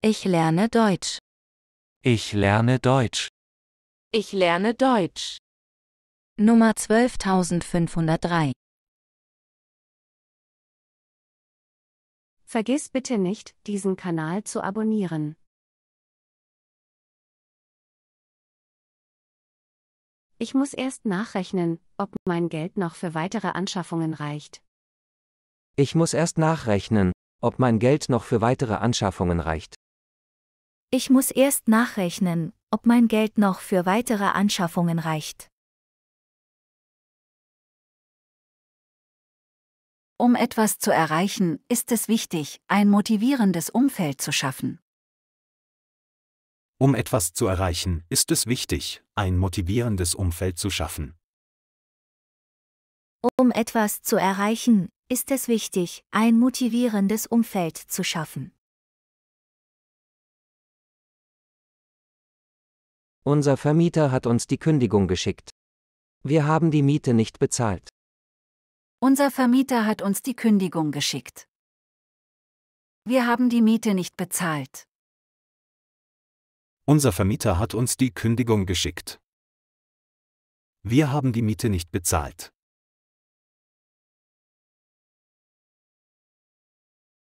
Ich lerne Deutsch. Ich lerne Deutsch. Ich lerne Deutsch. Nummer 12503. Vergiss bitte nicht, diesen Kanal zu abonnieren. Ich muss erst nachrechnen, ob mein Geld noch für weitere Anschaffungen reicht. Ich muss erst nachrechnen, ob mein Geld noch für weitere Anschaffungen reicht. Ich muss erst nachrechnen, ob mein Geld noch für weitere Anschaffungen reicht. Um etwas zu erreichen, ist es wichtig, ein motivierendes Umfeld zu schaffen. Um etwas zu erreichen, ist es wichtig, ein motivierendes Umfeld zu schaffen. Um etwas zu erreichen, ist es wichtig, ein motivierendes Umfeld zu schaffen. Unser Vermieter hat uns die Kündigung geschickt. Wir haben die Miete nicht bezahlt. Unser Vermieter hat uns die Kündigung geschickt. Wir haben die Miete nicht bezahlt. Unser Vermieter hat uns die Kündigung geschickt. Wir haben die Miete nicht bezahlt.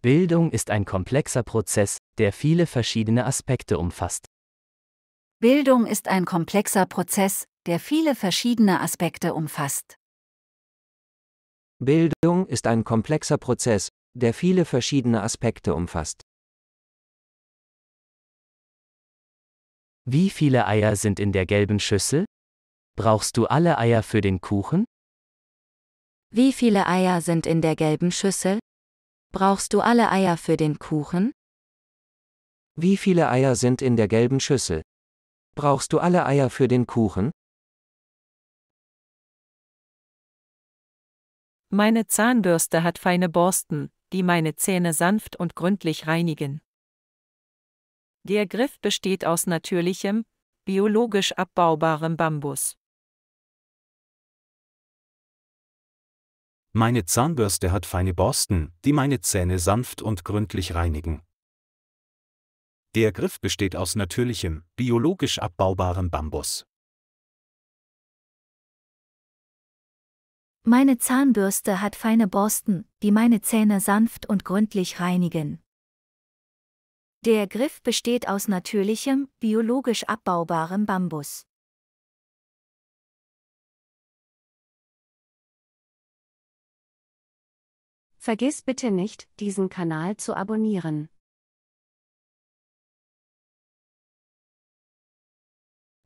Bildung ist ein komplexer Prozess, der viele verschiedene Aspekte umfasst. Bildung ist ein komplexer Prozess, der viele verschiedene Aspekte umfasst. Bildung ist ein komplexer Prozess, der viele verschiedene Aspekte umfasst. Wie viele Eier sind in der gelben Schüssel? Brauchst du alle Eier für den Kuchen? Wie viele Eier sind in der gelben Schüssel? Brauchst du alle Eier für den Kuchen? Wie viele Eier sind in der gelben Schüssel? Brauchst du alle Eier für den Kuchen? Meine Zahnbürste hat feine Borsten, die meine Zähne sanft und gründlich reinigen. Der Griff besteht aus natürlichem, biologisch abbaubarem Bambus. Meine Zahnbürste hat feine Borsten, die meine Zähne sanft und gründlich reinigen. Der Griff besteht aus natürlichem, biologisch abbaubarem Bambus. Meine Zahnbürste hat feine Borsten, die meine Zähne sanft und gründlich reinigen. Der Griff besteht aus natürlichem, biologisch abbaubarem Bambus. Vergiss bitte nicht, diesen Kanal zu abonnieren.